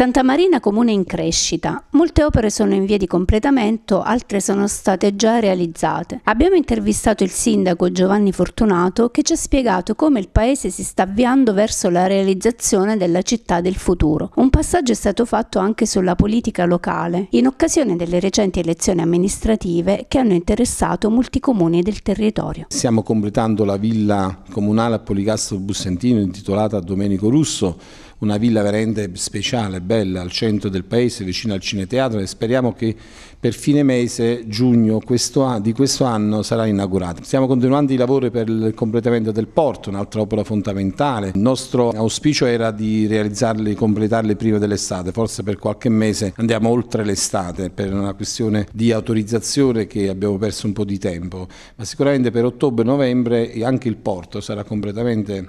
Santa Marina comune in crescita. Molte opere sono in via di completamento, altre sono state già realizzate. Abbiamo intervistato il sindaco Giovanni Fortunato che ci ha spiegato come il paese si sta avviando verso la realizzazione della città del futuro. Un passaggio è stato fatto anche sulla politica locale, in occasione delle recenti elezioni amministrative che hanno interessato molti comuni del territorio. Stiamo completando la villa comunale a Policastro Bussentino intitolata a Domenico Russo una villa veramente speciale, bella, al centro del paese, vicino al cineteatro e speriamo che per fine mese, giugno questo, di questo anno, sarà inaugurata. Stiamo continuando i lavori per il completamento del porto, un'altra opera fondamentale. Il nostro auspicio era di realizzarli, completarli prima dell'estate, forse per qualche mese andiamo oltre l'estate per una questione di autorizzazione che abbiamo perso un po' di tempo, ma sicuramente per ottobre-novembre anche il porto sarà completamente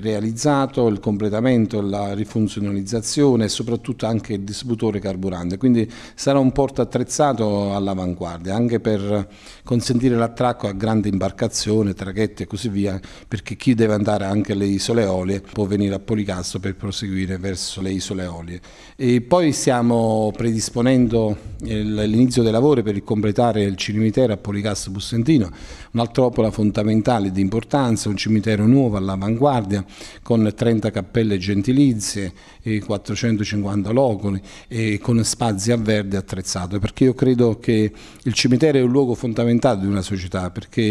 realizzato, il completamento, la rifunzionalizzazione e soprattutto anche il distributore carburante. Quindi sarà un porto attrezzato all'avanguardia anche per consentire l'attracco a grandi imbarcazioni, traghetti e così via, perché chi deve andare anche alle isole Eolie può venire a Policasso per proseguire verso le isole Eolie. E poi stiamo predisponendo l'inizio dei lavori per completare il cimitero a Policasso Bussentino, un'altropola fondamentale di importanza, un cimitero nuovo all'avanguardia Italia, con 30 cappelle gentilizie, e 450 loculi e con spazi a verde attrezzato, perché io credo che il cimitero è un luogo fondamentale di una società, perché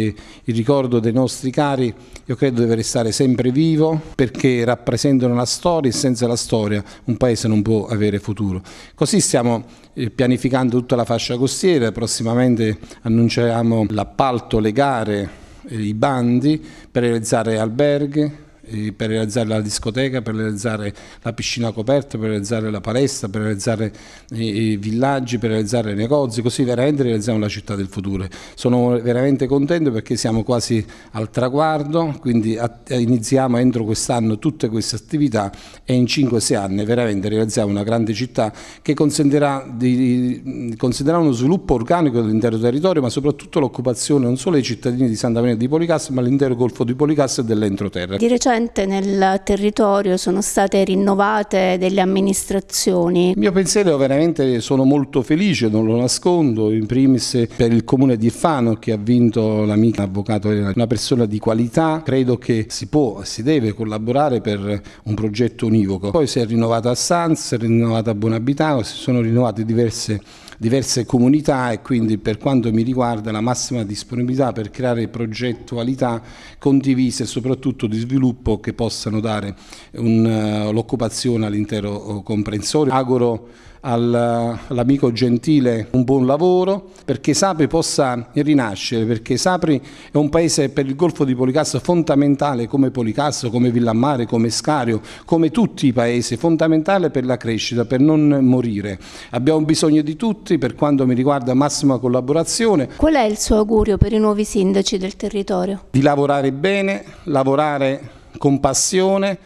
il ricordo dei nostri cari io credo deve restare sempre vivo, perché rappresentano la storia e senza la storia un paese non può avere futuro. Così stiamo eh, pianificando tutta la fascia costiera, prossimamente annunceremo l'appalto, le gare, eh, i bandi per realizzare alberghi, eh, per realizzare la discoteca, per realizzare la piscina coperta, per realizzare la palestra, per realizzare eh, i villaggi, per realizzare i negozi, così veramente realizziamo la città del futuro. Sono veramente contento perché siamo quasi al traguardo, quindi eh, iniziamo entro quest'anno tutte queste attività e in 5-6 anni veramente realizziamo una grande città che consentirà, di, consentirà uno sviluppo organico dell'intero territorio, ma soprattutto l'occupazione non solo dei cittadini di Santa Maria di Policastro, ma l'intero Golfo di Policastro e dell'entroterra. Di recente recente nel territorio sono state rinnovate delle amministrazioni. Il mio pensiero è veramente sono molto felice, non lo nascondo, in primis per il comune di Fano che ha vinto l'amica avvocato Elena, una persona di qualità, credo che si può, e si deve collaborare per un progetto univoco. Poi si è rinnovata a Sans, si è rinnovata a Buonabitano, si sono rinnovate diverse amministrazioni diverse comunità e quindi per quanto mi riguarda la massima disponibilità per creare progettualità condivise e soprattutto di sviluppo che possano dare eh, l'occupazione all'intero oh, comprensorio. Auguro all'amico Gentile un buon lavoro perché Sapri possa rinascere, perché Sapri è un paese per il Golfo di Policastro fondamentale come Policastro, come Villammare, come Scario, come tutti i paesi, fondamentale per la crescita, per non morire. Abbiamo bisogno di tutti, per quanto mi riguarda massima collaborazione. Qual è il suo augurio per i nuovi sindaci del territorio? Di lavorare bene, lavorare con passione,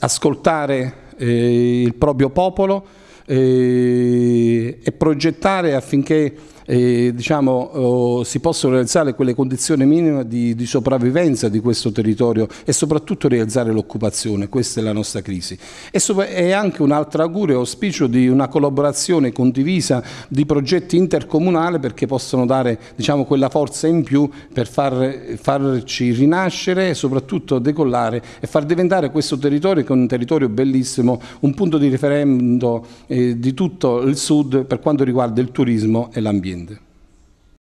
ascoltare eh, il proprio popolo eh, e, progettare affinché e, diciamo, oh, si possono realizzare quelle condizioni minime di, di, sopravvivenza di questo territorio e soprattutto realizzare l'occupazione, questa è la nostra crisi. E è anche un altro augurio e auspicio di una collaborazione condivisa di progetti intercomunali perché possono dare diciamo, quella forza in più per far, farci rinascere e soprattutto decollare e far diventare questo territorio, che è un territorio bellissimo, un punto di riferimento eh, di tutto il sud per quanto riguarda il turismo e l'ambiente. giyindi.